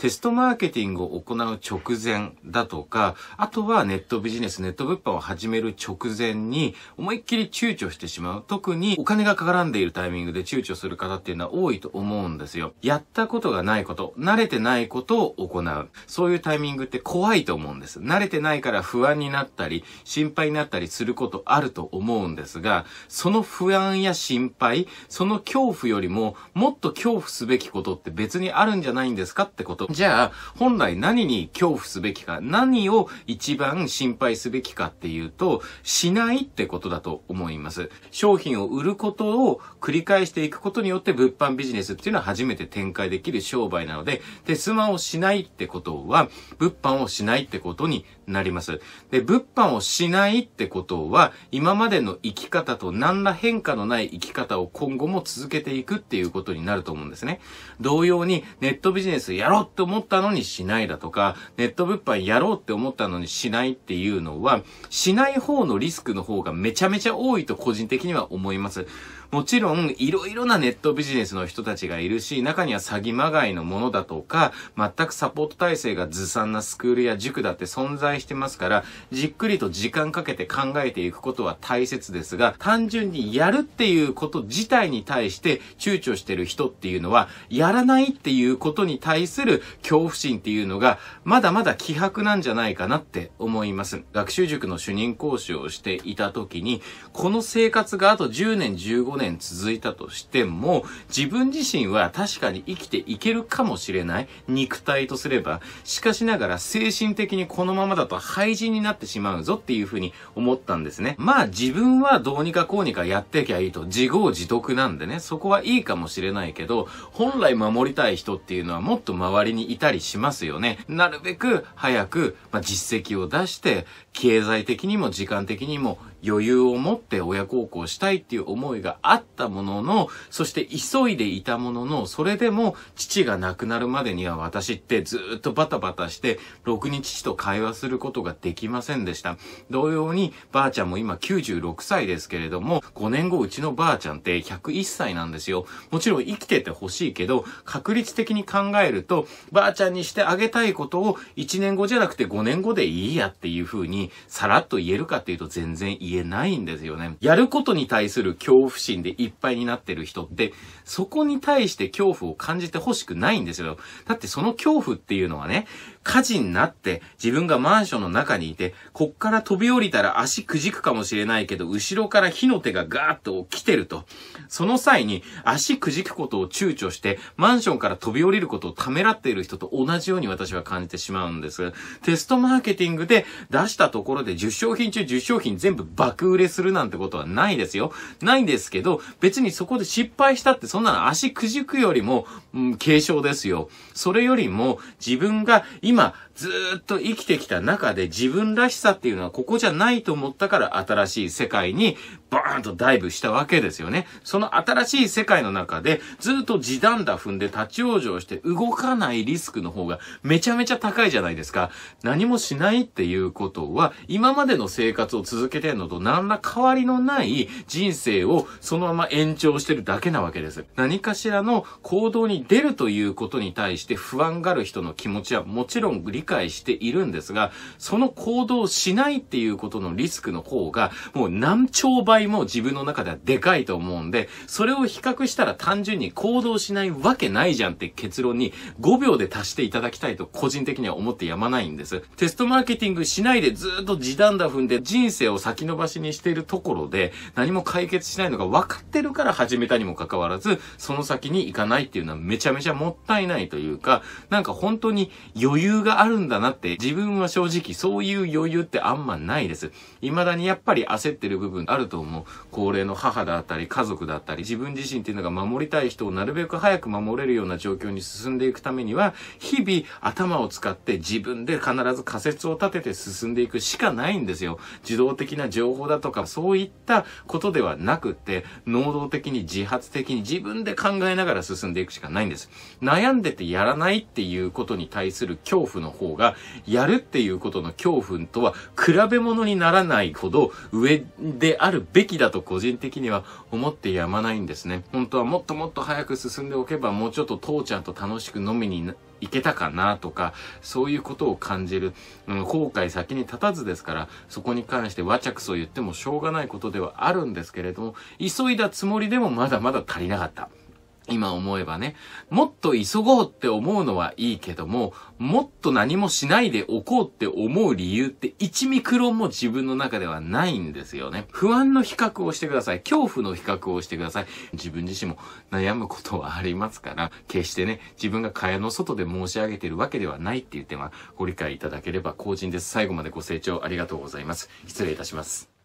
テストマーケティングを行う直前だとか、あとはネットビジネス、ネット物販を始める直前に思いっきり躊躇してしまう。特にお金が絡んでいるタイミングで躊躇する方っていうのは多いと思うんですよ。やったことがないこと、慣れてないことを行う。そういうタイミングって怖いと思うんです。慣れてないから不安になったり、心配になったりすることあると思うんですが、その不安や心配、その恐怖よりももっと恐怖すべきことって別にあるんじゃないんですかってことじゃあ、本来何に恐怖すべきか、何を一番心配すべきかっていうと、しないってことだと思います。商品を売ることを繰り返していくことによって物販ビジネスっていうのは初めて展開できる商売なので、手スマをしないってことは、物販をしないってことになります。で、物販をしないってことは、今までの生き方と何ら変化のない生き方を今後も続けていくっていうことになると思うんですね。同様に、ネットビジネスやろうって思ったのにしないだとか、ネット物販やろうって思ったのにしないっていうのは、しない方のリスクの方がめちゃめちゃ多いと個人的には思います。もちろん、いろいろなネットビジネスの人たちがいるし、中には詐欺まがいのものだとか、全くサポート体制がずさんなスクールや塾だって存在してますから、じっくりと時間かけて考えていくことは大切ですが、単純にやるっていうこと自体に対して躊躇してる人っていうのは、やらないっていうことに対する恐怖心っていうのが、まだまだ希薄なんじゃないかなって思います。学習塾の主任講師をしていた時に、この生活があと10年15年年続いたとしても、自分自身は確かに生きていけるかもしれない肉体とすれば、しかしながら精神的にこのままだと廃人になってしまうぞっていうふうに思ったんですね。まあ自分はどうにかこうにかやってきゃいいと、自業自得なんでね、そこはいいかもしれないけど、本来守りたい人っていうのはもっと周りにいたりしますよね。なるべく早く、まあ、実績を出して、経済的にも時間的にも余裕を持って親孝行したいっていう思いがあったものの、そして急いでいたものの、それでも父が亡くなるまでには私ってずっとバタバタして、ろくに父と会話することができませんでした。同様に、ばあちゃんも今96歳ですけれども、5年後うちのばあちゃんって101歳なんですよ。もちろん生きててほしいけど、確率的に考えると、ばあちゃんにしてあげたいことを1年後じゃなくて5年後でいいやっていう風に、さらっと言えるかっていうと全然言言えないんですよね。やることに対する恐怖心でいっぱいになってる人って、そこに対して恐怖を感じて欲しくないんですよ。だってその恐怖っていうのはね、火事になって、自分がマンションの中にいて、こっから飛び降りたら足くじくかもしれないけど、後ろから火の手がガーッと来てると。その際に、足くじくことを躊躇して、マンションから飛び降りることをためらっている人と同じように私は感じてしまうんです。テストマーケティングで出したところで10商品中10商品全部爆売れするなんてことはないですよ。ないんですけど、別にそこで失敗したってそんなの足くじくよりも、うん、軽症ですよ。それよりも、自分が今ずっと生きてきた中で自分らしさっていうのはここじゃないと思ったから新しい世界にバーンとダイブしたわけですよね。その新しい世界の中でずっと地団打踏んで立ち往生して動かないリスクの方がめちゃめちゃ高いじゃないですか。何もしないっていうことは今までの生活を続けてるのと何ら変わりのない人生をそのまま延長してるだけなわけです。何かしらの行動に出るということに対して不安がある人の気持ちはもちろん理解しているんですが、その行動をしないっていうことのリスクの方が、もう何兆倍も自分の中ではでかいと思うんで、それを比較したら単純に行動しないわけないじゃんって結論に5秒で足していただきたいと個人的には思ってやまないんです。テストマーケティングしないでずっと時短だ踏んで人生を先延ばしにしているところで、何も解決しないのが分かってるから始めたにもかかわらず、その先に行かないっていうのはめちゃめちゃもったいないというか、なんか本当に余裕があるんだなって、自分は正直そういう余裕ってあんまないです。未だにやっぱり焦ってる部分あると思う。高齢の母だったり、家族だったり、自分自身っていうのが守りたい人をなるべく早く守れるような状況に進んでいくためには、日々頭を使って自分で必ず仮説を立てて進んでいくしかないんですよ。自動的な情報だとか、そういったことではなくって、能動的に自発的に自分で考えながら進んでいくしかないんです。悩んでてやらないっていうことに対する恐怖の方方がやるっていうことの恐怖とは比べ物にならないほど上であるべきだと個人的には思ってやまないんですね。本当はもっともっと早く進んでおけばもうちょっと父ちゃんと楽しく飲みにいけたかなとか、そういうことを感じる。うん、後悔先に立たずですから、そこに関してわちゃくそ言ってもしょうがないことではあるんですけれども、急いだつもりでもまだまだ足りなかった。今思えばね、もっと急ごうって思うのはいいけども、もっと何もしないでおこうって思う理由って1ミクロンも自分の中ではないんですよね。不安の比較をしてください。恐怖の比較をしてください。自分自身も悩むことはありますから、決してね、自分が蚊帳の外で申し上げてるわけではないっていう点はご理解いただければ幸甚です。最後までご清聴ありがとうございます。失礼いたします。